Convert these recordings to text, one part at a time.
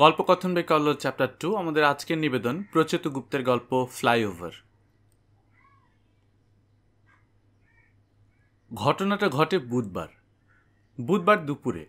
গল্পকথন বেকল্লোর chapter two আমাদের আজকের নিবেদন প্রচেত গুপ্তের গল্প ফ্লাইওভার ঘটনাটা ঘটে বুধবার বুধবার দুপুরে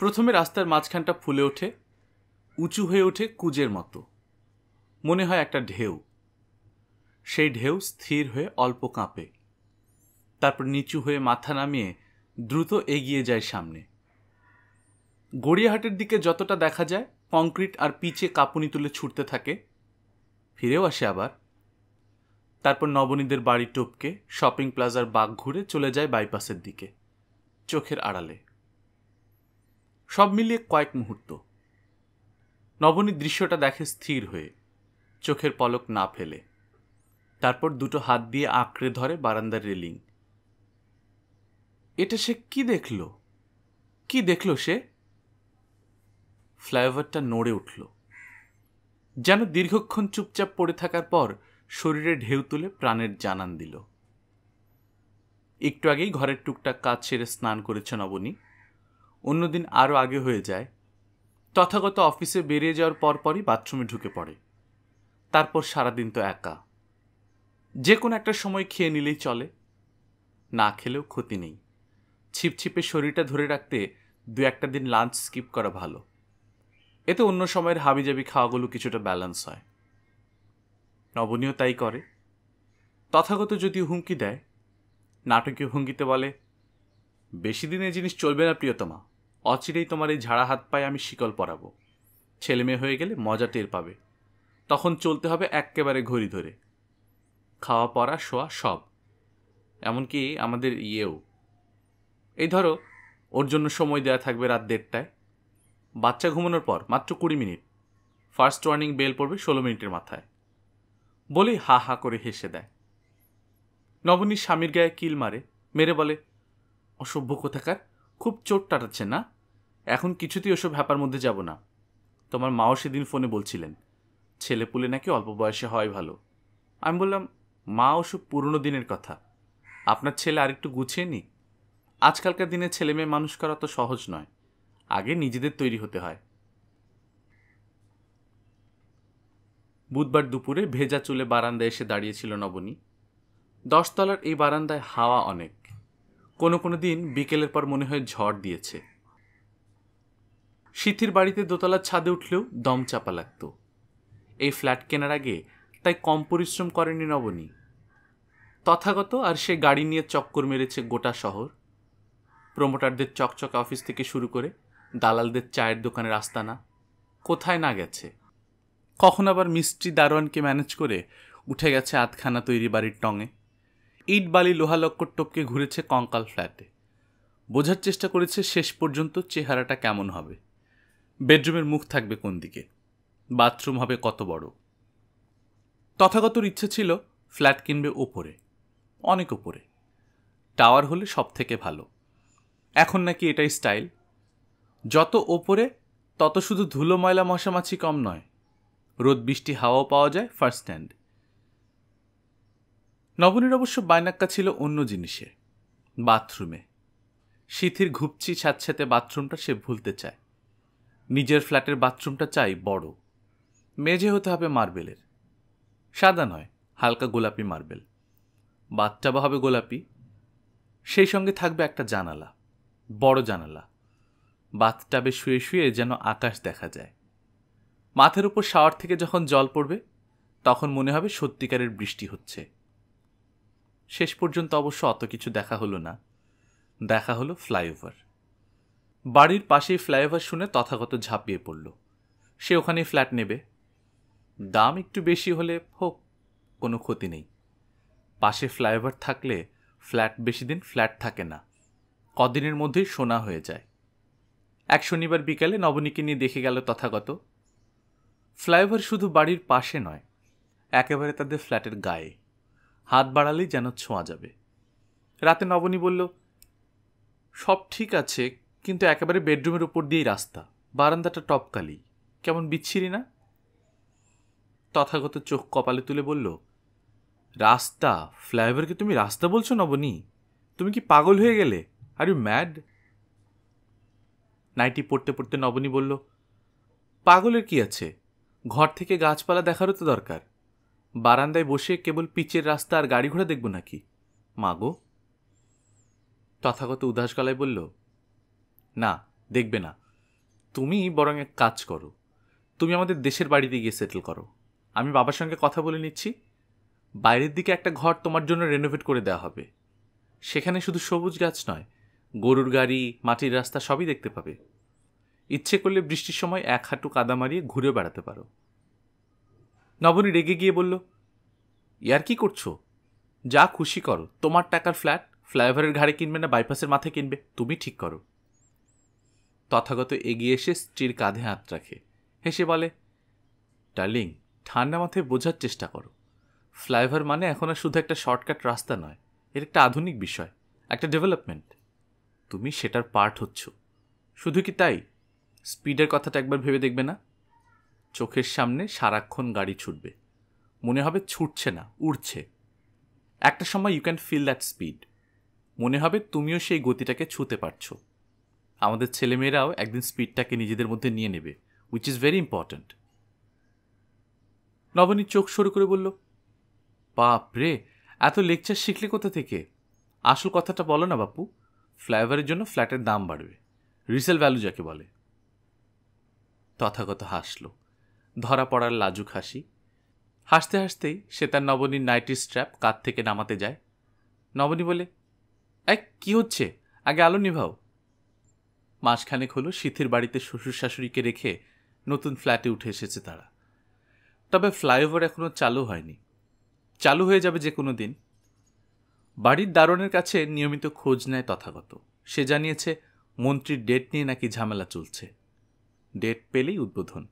প্রথমে রাস্তার মাঝখানটা ফুলে ওঠে উঁচু হয়ে ওঠে কুজের মতো মনে হয় একটা ঢেউ সেই ঢেউ স্থির হয়ে অল্প কাঁপে তারপর নিচু হয়ে মাথা নামিয়ে দ্রুত এগিয়ে যায় সামনে গড়িয়াহাটের দিকে যতটা দেখা যায় কংক্রিট আর পিচে কাঁপুনি তুলে ছুটতে থাকে ফিরেও আসে আবার তারপর নবনীদের বাড়ি টপকে শপিং প্লাজার বাঘ ঘুরে চলে যায় বাইপাসের দিকে চোখের আড়ালে সব মিলিয়ে কয়েক মুহূর্ত নবনী দৃশ্যটা দেখে স্থির হয়ে চোখের পলক না ফেলে তারপর দুটো হাত দিয়ে আঁকড়ে ধরে বারান্দার রেলিং এটা সে কি দেখল কি দেখল সে ফ্লাইওভারটা নড়ে উঠল যেন দীর্ঘক্ষণ চুপচাপ পড়ে থাকার পর শরীরে ঢেউ তুলে প্রাণের জানান দিল একটু আগেই ঘরের টুকটাক কাজ সেরে স্নান করেছেন অবনী অন্যদিন আরও আগে হয়ে যায় তথাগত অফিসে বেরিয়ে যাওয়ার পরপরই বাথরুমে ঢুকে পড়ে তারপর সারাদিন তো একা যে কোনো একটা সময় খেয়ে নিলেই চলে না খেলেও ক্ষতি নেই ছিপছিপে শরীরটা ধরে রাখতে দু একটা দিন লাঞ্চ স্কিপ করা ভালো এতে অন্য সময়ের হাবিজাবি খাওয়াগুলো কিছুটা ব্যালেন্স হয় নবনীয় তাই করে তথাগত যদি হুমকি দেয় নাটকীয় ভঙ্গিতে বলে বেশি দিন এই জিনিস চলবে না প্রিয়তমা অচিরেই তোমার এই ঝাড়া হাত পায়ে আমি শিকল পরাবো ছেলে মেয়ে হয়ে গেলে মজা টের পাবে তখন চলতে হবে একেবারে ঘড়ি ধরে খাওয়া পরা শোয়া সব এমনকি আমাদের ইয়েও এই ধরো ওর জন্য সময় দেওয়া থাকবে রাত দেড়টায় বাচ্চা ঘুমানোর পর মাত্র কুড়ি মিনিট ফার্স্ট ওয়ার্নিং বেল পড়বে ষোলো মিনিটের মাথায় বলেই হা হা করে হেসে দেয় নবনীর স্বামীর গায়ে কিল মারে মেরে বলে অসভ্য কোথাকার খুব চোট টাটাচ্ছে না এখন কিছুতেই ওসব হ্যাপার মধ্যে যাব না তোমার মাও সেদিন ফোনে বলছিলেন ছেলে পুলে নাকি অল্প বয়সে হয় ভালো আমি বললাম মা ওসব পুরনো দিনের কথা আপনার ছেলে আরেকটু গুছিয়ে নি আজকালকার দিনে ছেলে মেয়ে মানুষ করা তো সহজ নয় আগে নিজেদের তৈরি হতে হয় বুধবার দুপুরে ভেজা চুলে বারান্দায় এসে দাঁড়িয়েছিল নবনী দশতলার এই বারান্দায় হাওয়া অনেক কোনো কোনো দিন বিকেলের পর মনে হয় ঝড় দিয়েছে সিথির বাড়িতে দোতলার ছাদে উঠলেও দম চাপা লাগত এই ফ্ল্যাট কেনার আগে তাই কম পরিশ্রম করেনি নবনী তথাগত আর সে গাড়ি নিয়ে চক্কর মেরেছে গোটা শহর প্রমোটারদের চকচকে অফিস থেকে শুরু করে দালালদের চায়ের দোকানের আস্তানা কোথায় না গেছে কখন আবার মিস্ত্রি দারোয়ানকে ম্যানেজ করে উঠে গেছে আধখানা তৈরি বাড়ির টঙে ইট বালি লোহা লক্কর টপকে ঘুরেছে কঙ্কাল ফ্ল্যাটে বোঝার চেষ্টা করেছে শেষ পর্যন্ত চেহারাটা কেমন হবে বেডরুমের মুখ থাকবে কোন দিকে বাথরুম হবে কত বড় তথাগতর ইচ্ছে ছিল ফ্ল্যাট কিনবে ওপরে অনেক ওপরে টাওয়ার হলে সব থেকে ভালো এখন নাকি এটাই স্টাইল যত ওপরে তত শুধু ধুলো ময়লা মশামাছি কম নয় রোদ বৃষ্টি হাওয়াও পাওয়া যায় ফার্স্ট হ্যান্ড নবনীর অবশ্য বায়নাক্কা ছিল অন্য জিনিসে বাথরুমে শিথির ঘুপচি সাথে বাথরুমটা সে ভুলতে চায় নিজের ফ্ল্যাটের বাথরুমটা চাই বড় মেঝে হতে হবে মার্বেলের সাদা নয় হালকা গোলাপি মার্বেল বাথটাবা হবে গোলাপি সেই সঙ্গে থাকবে একটা জানালা বড় জানালা বাথটাবে শুয়ে শুয়ে যেন আকাশ দেখা যায় মাথার উপর শাওয়ার থেকে যখন জল পড়বে তখন মনে হবে সত্যিকারের বৃষ্টি হচ্ছে শেষ পর্যন্ত অবশ্য অত কিছু দেখা হলো না দেখা হলো ফ্লাইওভার বাড়ির পাশেই ফ্লাইওভার শুনে তথাগত ঝাঁপিয়ে পড়ল সে ওখানেই ফ্ল্যাট নেবে দাম একটু বেশি হলে হোক কোনো ক্ষতি নেই পাশে ফ্লাইওভার থাকলে ফ্ল্যাট বেশি দিন ফ্ল্যাট থাকে না কদিনের মধ্যেই সোনা হয়ে যায় এক শনিবার বিকালে নবনীকে নিয়ে দেখে গেল তথাগত ফ্লাইওভার শুধু বাড়ির পাশে নয় একেবারে তাদের ফ্ল্যাটের গায়ে হাত বাড়ালেই যেন ছোঁয়া যাবে রাতে নবনী বলল সব ঠিক আছে কিন্তু একেবারে বেডরুমের উপর দিয়েই রাস্তা বারান্দাটা টপকালি কেমন বিচ্ছিরি না তথাগত চোখ কপালে তুলে বলল রাস্তা ফ্লাইওভারকে তুমি রাস্তা বলছো নবনী তুমি কি পাগল হয়ে গেলে আর ইউ ম্যাড নাইটি পড়তে পড়তে নবনী বলল পাগলের কি আছে ঘর থেকে গাছপালা দেখারও তো দরকার বারান্দায় বসে কেবল পিচের রাস্তা আর গাড়ি ঘোড়া দেখব নাকি মাগো তথাগত উদাস গলায় বলল না দেখবে না তুমি বরং এক কাজ করো তুমি আমাদের দেশের বাড়িতে গিয়ে সেটেল করো আমি বাবার সঙ্গে কথা বলে নিচ্ছি বাইরের দিকে একটা ঘর তোমার জন্য রেনোভেট করে দেওয়া হবে সেখানে শুধু সবুজ গাছ নয় গরুর গাড়ি মাটির রাস্তা সবই দেখতে পাবে ইচ্ছে করলে বৃষ্টির সময় এক হাঁটু কাদা মারিয়ে ঘুরে বেড়াতে পারো নবনী রেগে গিয়ে বলল ইয়ার কি করছো যা খুশি করো তোমার টাকার ফ্ল্যাট ফ্লাইওভারের ঘাড়ে কিনবে না বাইপাসের মাথায় কিনবে তুমি ঠিক করো তথাগত এগিয়ে এসে স্ত্রীর কাঁধে হাত রাখে হেসে বলে ডার্লিং ঠান্ডা মাথায় বোঝার চেষ্টা করো ফ্লাইওভার মানে এখন আর শুধু একটা শর্টকাট রাস্তা নয় এর একটা আধুনিক বিষয় একটা ডেভেলপমেন্ট তুমি সেটার পার্ট হচ্ছ শুধু কি তাই স্পিডের কথাটা একবার ভেবে দেখবে না চোখের সামনে সারাক্ষণ গাড়ি ছুটবে মনে হবে ছুটছে না উড়ছে একটা সময় you can feel that speed মনে হবে তুমিও সেই গতিটাকে ছুঁতে পারছো আমাদের ছেলেমেয়েরাও একদিন স্পিডটাকে নিজেদের মধ্যে নিয়ে নেবে which is very important Nabani চোখ সরু করে বলল বাপ রে এত লেকচার শিখলে কোথা থেকে আসল কথাটা বলো না বাপু ফ্লাইওভারের জন্য ফ্ল্যাটের দাম বাড়বে রিসেল ভ্যালু যাকে বলে তথাগত হাসল ধরা পড়ার লাজুক হাসি হাসতে হাসতেই সে তার নবনীর নাইটি স্ট্র্যাপ কাত থেকে নামাতে যায় নবনী বলে এক কি হচ্ছে আগে আলো নিভাও মাসখানেক হলো শীতের বাড়িতে শ্বশুর শাশুড়িকে রেখে নতুন ফ্ল্যাটে উঠে এসেছে তারা তবে ফ্লাইওভার এখনও চালু হয়নি চালু হয়ে যাবে যে কোনো দিন বাড়ির দারণের কাছে নিয়মিত খোঁজ নেয় তথাগত সে জানিয়েছে মন্ত্রীর ডেট নিয়ে নাকি ঝামেলা চলছে ডেট পেলেই উদ্বোধন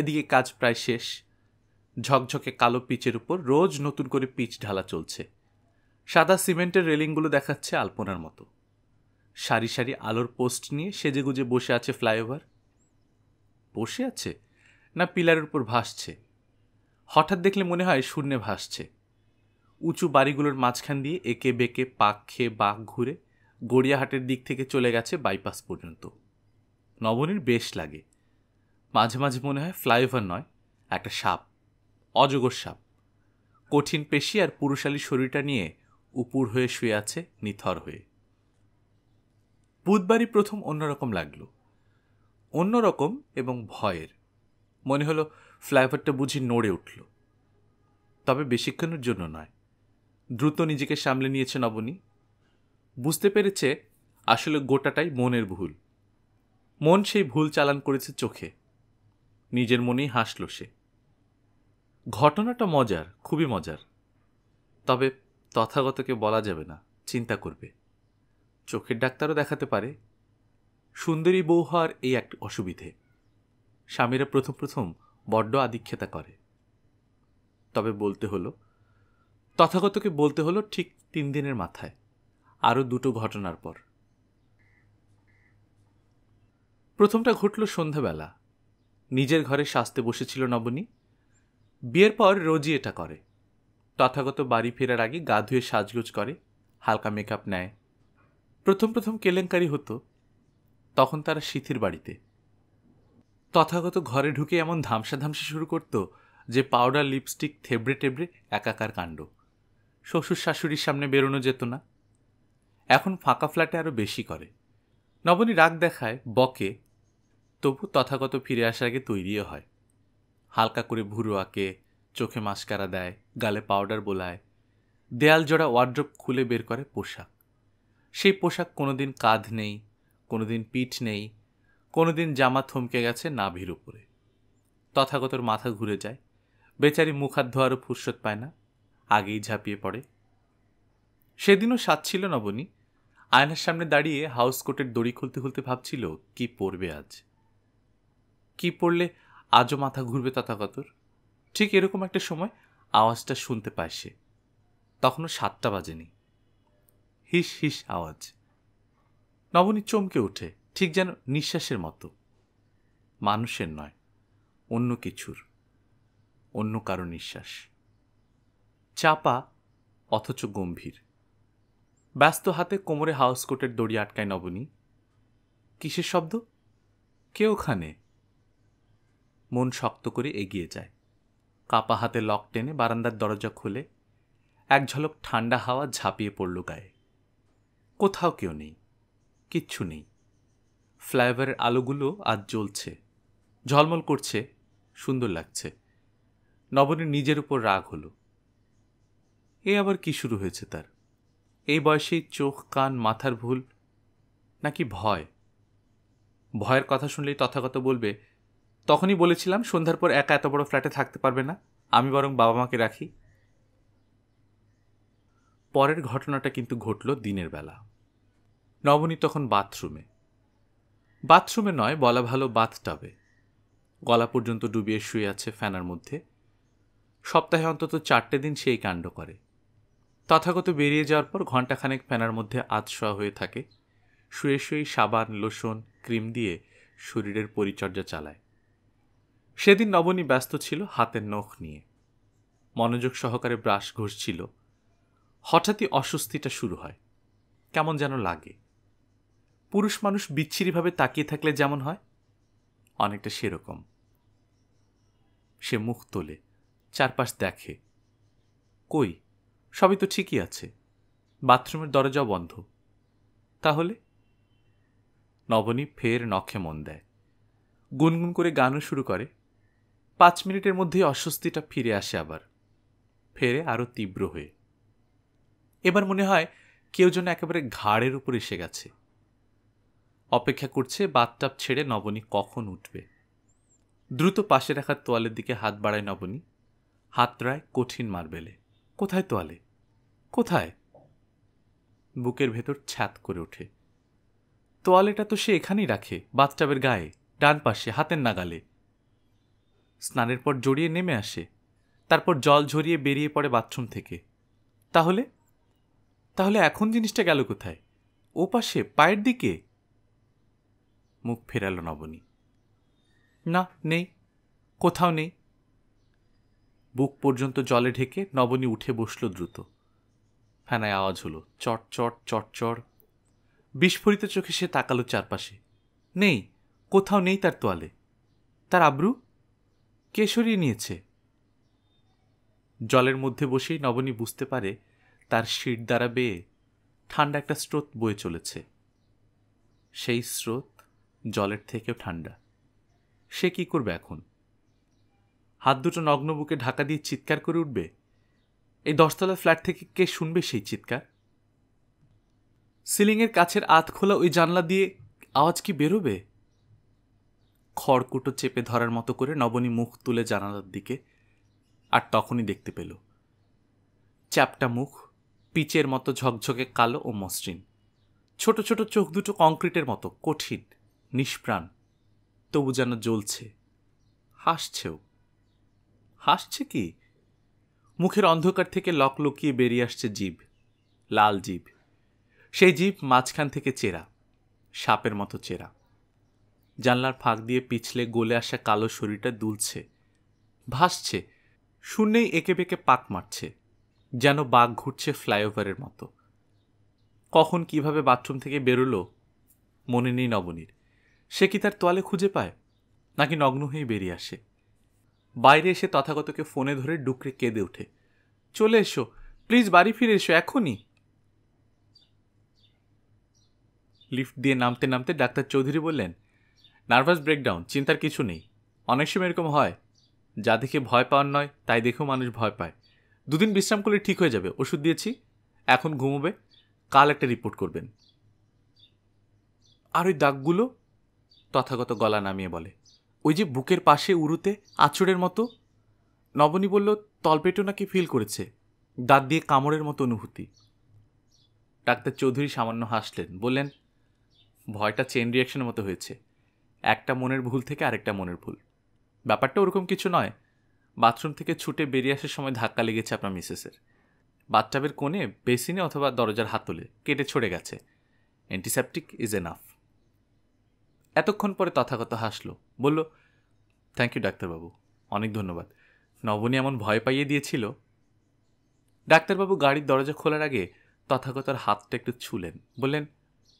এদিকে কাজ প্রায় শেষ ঝকঝকে কালো পিচের উপর রোজ নতুন করে পিচ ঢালা চলছে সাদা সিমেন্টের রেলিংগুলো দেখাচ্ছে আলপনার মতো সারি সারি আলোর পোস্ট নিয়ে সেজেগুজে বসে আছে ফ্লাইওভার বসে আছে না পিলারের উপর ভাসছে হঠাৎ দেখলে মনে হয় শূন্যে ভাসছে উঁচু বাড়িগুলোর মাঝখান দিয়ে একে বেঁকে পাক খেয়ে বাঘ ঘুরে গড়িয়াহাটের দিক থেকে চলে গেছে বাইপাস পর্যন্ত নবনীর বেশ লাগে মাঝে মাঝে মনে হয় ফ্লাইওভার নয় একটা সাপ অজগর সাপ কঠিন পেশি আর পুরুষালী শরীরটা নিয়ে উপুর হয়ে শুয়ে আছে নিথর হয়ে বুধবারই প্রথম অন্যরকম লাগলো অন্যরকম এবং ভয়ের মনে হলো ফ্লাইওভারটা বুঝি নড়ে উঠল তবে বেশিক্ষণের জন্য নয় দ্রুত নিজেকে সামলে নিয়েছে নবনী বুঝতে পেরেছে আসলে গোটাটাই মনের ভুল মন সেই ভুল চালান করেছে চোখে নিজের মনেই হাসল সে ঘটনাটা মজার খুবই মজার তবে তথাগতকে বলা যাবে না চিন্তা করবে চোখের ডাক্তারও দেখাতে পারে সুন্দরী বউ হওয়ার এই এক অসুবিধে স্বামীরা প্রথম প্রথম বড্ড আদিক্ষেতা করে তবে বলতে হলো তথাগতকে বলতে হলো ঠিক তিন দিনের মাথায় আরও দুটো ঘটনার পর প্রথমটা ঘটল সন্ধ্যাবেলা নিজের ঘরে সাজতে বসেছিল নবনী বিয়ের পর রোজই এটা করে তথাগত বাড়ি ফেরার আগে গা ধুয়ে সাজগোজ করে হালকা মেকআপ নেয় প্রথম প্রথম কেলেঙ্কারি হতো তখন তারা শিথির বাড়িতে তথাগত ঘরে ঢুকে এমন ধামসা ধামসা শুরু করত যে পাউডার লিপস্টিক থেবড়ে টেবড়ে একাকার কাণ্ড শ্বশুর শাশুড়ির সামনে বেরোনো যেত না এখন ফাঁকা ফ্ল্যাটে আরও বেশি করে নবনী রাগ দেখায় বকে তবু তথাগত ফিরে আসার আগে তৈরিও হয় হালকা করে ভুরু আঁকে চোখে মাস্কারা দেয় গালে পাউডার বোলায় দেয়াল জোড়া ওয়ার্ড্রপ খুলে বের করে পোশাক সেই পোশাক কোনোদিন কাঁধ নেই কোনোদিন পিঠ নেই কোনোদিন জামা থমকে গেছে নাভির উপরে তথাগতর মাথা ঘুরে যায় বেচারি মুখ হাত ধোয়ারও ফুরসত পায় না আগেই ঝাঁপিয়ে পড়ে সেদিনও সাত ছিল নবনী আয়নার সামনে দাঁড়িয়ে হাউস কোটের দড়ি খুলতে খুলতে ভাবছিল কি পরবে আজ কি পড়লে আজও মাথা ঘুরবে তথাগতর ঠিক এরকম একটা সময় আওয়াজটা শুনতে পায় সে তখনও সাতটা বাজেনি হিস হিস আওয়াজ নবনী চমকে ওঠে ঠিক যেন নিঃশ্বাসের মতো মানুষের নয় অন্য কিছুর অন্য কারো নিঃশ্বাস চাপা অথচ গম্ভীর ব্যস্ত হাতে কোমরে হাউসকোটের দড়ি আটকায় নবনী কিসের শব্দ কে ওখানে মন শক্ত করে এগিয়ে যায় কাপা হাতে লক টেনে বারান্দার দরজা খুলে এক ঝলক ঠান্ডা হাওয়া ঝাঁপিয়ে পড়ল গায়ে কোথাও কেউ নেই কিচ্ছু নেই ফ্লাইওভারের আলোগুলো আজ জ্বলছে ঝলমল করছে সুন্দর লাগছে নবনীর নিজের উপর রাগ হলো এ আবার কি শুরু হয়েছে তার এই বয়সে চোখ কান মাথার ভুল নাকি ভয় ভয়ের কথা শুনলেই তথাগত বলবে তখনই বলেছিলাম সন্ধ্যার পর একা এত বড় ফ্ল্যাটে থাকতে পারবে না আমি বরং বাবা মাকে রাখি পরের ঘটনাটা কিন্তু ঘটল দিনের বেলা নবনী তখন বাথরুমে বাথরুমে নয় বলা ভালো বাথটাবে গলা পর্যন্ত ডুবিয়ে শুয়ে আছে ফ্যানার মধ্যে সপ্তাহে অন্তত চারটে দিন সেই কাণ্ড করে তথাগত বেরিয়ে যাওয়ার পর ঘণ্টাখানেক ফ্যানার মধ্যে আতশোয়া হয়ে থাকে শুয়ে শুয়ে সাবান লোশন ক্রিম দিয়ে শরীরের পরিচর্যা চালায় সেদিন নবনী ব্যস্ত ছিল হাতের নখ নিয়ে মনোযোগ সহকারে ব্রাশ ঘষছিল হঠাৎই অস্বস্তিটা শুরু হয় কেমন যেন লাগে পুরুষ মানুষ বিচ্ছিরিভাবে তাকিয়ে থাকলে যেমন হয় অনেকটা সেরকম সে মুখ তোলে চারপাশ দেখে কই সবই তো ঠিকই আছে বাথরুমের দরজাও বন্ধ তাহলে নবনী ফের নখে মন দেয় গুনগুন করে গানও শুরু করে পাঁচ মিনিটের মধ্যেই অস্বস্তিটা ফিরে আসে আবার ফেরে আরও তীব্র হয়ে এবার মনে হয় কেউ যেন একেবারে ঘাড়ের উপর এসে গেছে অপেক্ষা করছে বাথটাপ ছেড়ে নবনী কখন উঠবে দ্রুত পাশে রাখার তোয়ালের দিকে হাত বাড়ায় নবনী হাতড়ায় কঠিন মারবেলে কোথায় তোয়ালে কোথায় বুকের ভেতর ছ্যাত করে ওঠে তোয়ালেটা তো সে এখানেই রাখে বাথটাবের গায়ে ডান পাশে হাতের নাগালে স্নানের পর জড়িয়ে নেমে আসে তারপর জল ঝরিয়ে বেরিয়ে পড়ে বাথরুম থেকে তাহলে তাহলে এখন জিনিসটা গেল কোথায় ও পাশে পায়ের দিকে মুখ ফেরালো নবনী না নেই কোথাও নেই বুক পর্যন্ত জলে ঢেকে নবনী উঠে বসল দ্রুত ফ্যানায় আওয়াজ হলো চট চট চট চড় বিস্ফোরিত চোখে সে তাকালো চারপাশে নেই কোথাও নেই তার তোয়ালে তার আব্রু কে সরিয়ে নিয়েছে জলের মধ্যে বসেই নবনী বুঝতে পারে তার শির দ্বারা বেয়ে ঠান্ডা একটা স্রোত বয়ে চলেছে সেই স্রোত জলের থেকেও ঠান্ডা সে কি করবে এখন হাত দুটো নগ্ন বুকে ঢাকা দিয়ে চিৎকার করে উঠবে এই দশতলা ফ্ল্যাট থেকে কে শুনবে সেই চিৎকার সিলিংয়ের কাছের আত খোলা ওই জানলা দিয়ে আওয়াজ কি বেরোবে খড়কুটো চেপে ধরার মতো করে নবনী মুখ তুলে জানালার দিকে আর তখনই দেখতে পেল চ্যাপটা মুখ পিচের মতো ঝকঝকে কালো ও মসৃণ ছোট ছোট চোখ দুটো কংক্রিটের মতো কঠিন নিষ্প্রাণ তবু যেন জ্বলছে হাসছেও হাসছে কি মুখের অন্ধকার থেকে লক লুকিয়ে বেরিয়ে আসছে জীব লাল জীব সেই জীব মাঝখান থেকে চেরা সাপের মতো চেরা জানলার ফাঁক দিয়ে পিছলে গলে আসা কালো শরীরটা দুলছে ভাসছে শূন্যেই একে বেঁকে পাক মারছে যেন বাঘ ঘুরছে ফ্লাইওভারের মতো কখন কিভাবে বাথরুম থেকে বেরোলো মনে নেই নবনীর সে কি তার তোয়ালে খুঁজে পায় নাকি নগ্ন হয়ে বেরিয়ে আসে বাইরে এসে তথাগতকে ফোনে ধরে ডুকরে কেঁদে ওঠে চলে এসো প্লিজ বাড়ি ফিরে এসো এখনই লিফট দিয়ে নামতে নামতে ডাক্তার চৌধুরী বললেন নার্ভাস ব্রেকডাউন চিন্তার কিছু নেই অনেক সময় এরকম হয় যা দেখে ভয় পাওয়ার নয় তাই দেখেও মানুষ ভয় পায় দুদিন বিশ্রাম করলে ঠিক হয়ে যাবে ওষুধ দিয়েছি এখন ঘুমোবে কাল একটা রিপোর্ট করবেন আর ওই দাগগুলো তথাগত গলা নামিয়ে বলে ওই যে বুকের পাশে উড়ুতে আঁচড়ের মতো নবনী বলল তলপেটো নাকি ফিল করেছে দাঁত দিয়ে কামড়ের মতো অনুভূতি ডাক্তার চৌধুরী সামান্য হাসলেন বললেন ভয়টা চেন রিয়াকশনের মতো হয়েছে একটা মনের ভুল থেকে আরেকটা মনের ভুল ব্যাপারটা ওরকম কিছু নয় বাথরুম থেকে ছুটে বেরিয়ে আসার সময় ধাক্কা লেগেছে আপনার মিসেসের বাথটাবের কোণে বেসিনে অথবা দরজার হাতলে কেটে ছড়ে গেছে অ্যান্টিসেপটিক ইজ এনাফ এতক্ষণ পরে তথাগত হাসলো বলল থ্যাংক ইউ ডাক্তারবাবু অনেক ধন্যবাদ নবনী এমন ভয় পাইয়ে দিয়েছিল ডাক্তারবাবু গাড়ির দরজা খোলার আগে তথাগতর হাতটা একটু ছুলেন বললেন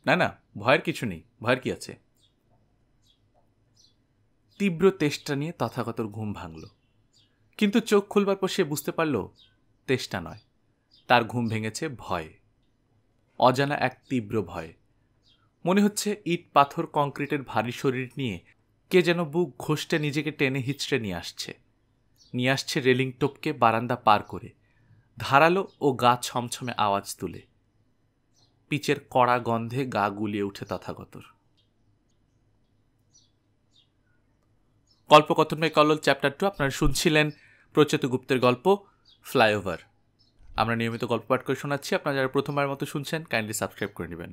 না না ভয়ের কিছু নেই ভয়ের কি আছে তীব্র তেষ্টা নিয়ে তথাগতর ঘুম ভাঙল কিন্তু চোখ খুলবার পর সে বুঝতে পারল তেষ্টা নয় তার ঘুম ভেঙেছে ভয় অজানা এক তীব্র ভয় মনে হচ্ছে ইট পাথর কংক্রিটের ভারী শরীর নিয়ে কে যেন বুক ঘষতে নিজেকে টেনে হিচড়ে নিয়ে আসছে নিয়ে আসছে রেলিং টোপকে বারান্দা পার করে ধারালো ও গা ছমছমে আওয়াজ তুলে পিচের কড়া গন্ধে গা গুলিয়ে উঠে তথাগতর গল্পকথনমে কল্লোল চ্যাপ্টার টু আপনারা শুনছিলেন প্রচেত গুপ্তের গল্প ফ্লাইওভার আমরা নিয়মিত গল্প পাঠ করে শোনাচ্ছি আপনারা যারা প্রথমবার মতো শুনছেন কাইন্ডলি সাবস্ক্রাইব করে নেবেন